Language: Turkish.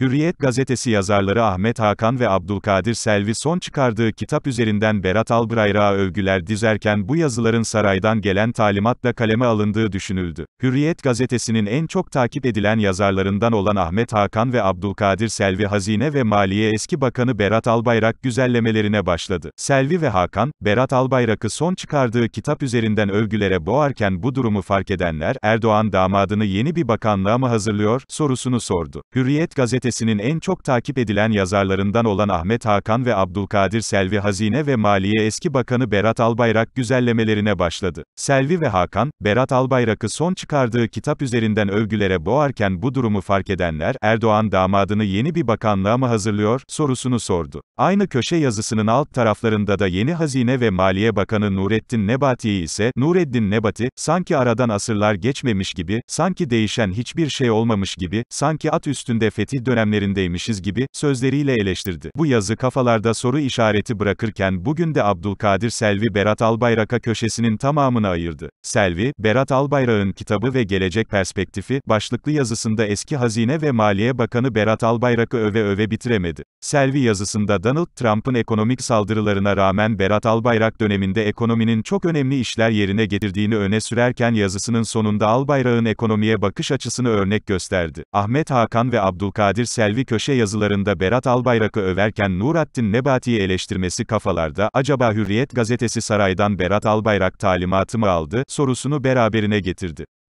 Hürriyet gazetesi yazarları Ahmet Hakan ve Abdülkadir Selvi son çıkardığı kitap üzerinden Berat Albayrak'a övgüler dizerken bu yazıların saraydan gelen talimatla kaleme alındığı düşünüldü. Hürriyet gazetesinin en çok takip edilen yazarlarından olan Ahmet Hakan ve Abdülkadir Selvi Hazine ve Maliye eski bakanı Berat Albayrak güzellemelerine başladı. Selvi ve Hakan, Berat Albayrak'ı son çıkardığı kitap üzerinden övgülere boğarken bu durumu fark edenler, Erdoğan damadını yeni bir bakanlığa mı hazırlıyor, sorusunu sordu. Hürriyet gazetesi gazetesinin en çok takip edilen yazarlarından olan Ahmet Hakan ve Abdülkadir Selvi Hazine ve Maliye eski bakanı Berat Albayrak güzellemelerine başladı. Selvi ve Hakan, Berat Albayrak'ı son çıkardığı kitap üzerinden övgülere boğarken bu durumu fark edenler, Erdoğan damadını yeni bir bakanlığa mı hazırlıyor, sorusunu sordu. Aynı köşe yazısının alt taraflarında da yeni Hazine ve Maliye Bakanı Nurettin Nebati'yi ise, Nureddin Nebati, sanki aradan asırlar geçmemiş gibi, sanki değişen hiçbir şey olmamış gibi, sanki at üstünde fetih dönemi dönemlerindeymişiz gibi, sözleriyle eleştirdi. Bu yazı kafalarda soru işareti bırakırken bugün de Abdülkadir Selvi Berat Albayrak'a köşesinin tamamını ayırdı. Selvi, Berat Albayrak'ın kitabı ve gelecek perspektifi, başlıklı yazısında eski Hazine ve Maliye Bakanı Berat Albayrak'ı öve öve bitiremedi. Selvi yazısında Donald Trump'ın ekonomik saldırılarına rağmen Berat Albayrak döneminde ekonominin çok önemli işler yerine getirdiğini öne sürerken yazısının sonunda Albayrak'ın ekonomiye bakış açısını örnek gösterdi. Ahmet Hakan ve Abdülkadir Selvi köşe yazılarında Berat Albayrak'ı överken Nurattin Nebati'yi eleştirmesi kafalarda, acaba Hürriyet gazetesi saraydan Berat Albayrak talimatı mı aldı, sorusunu beraberine getirdi.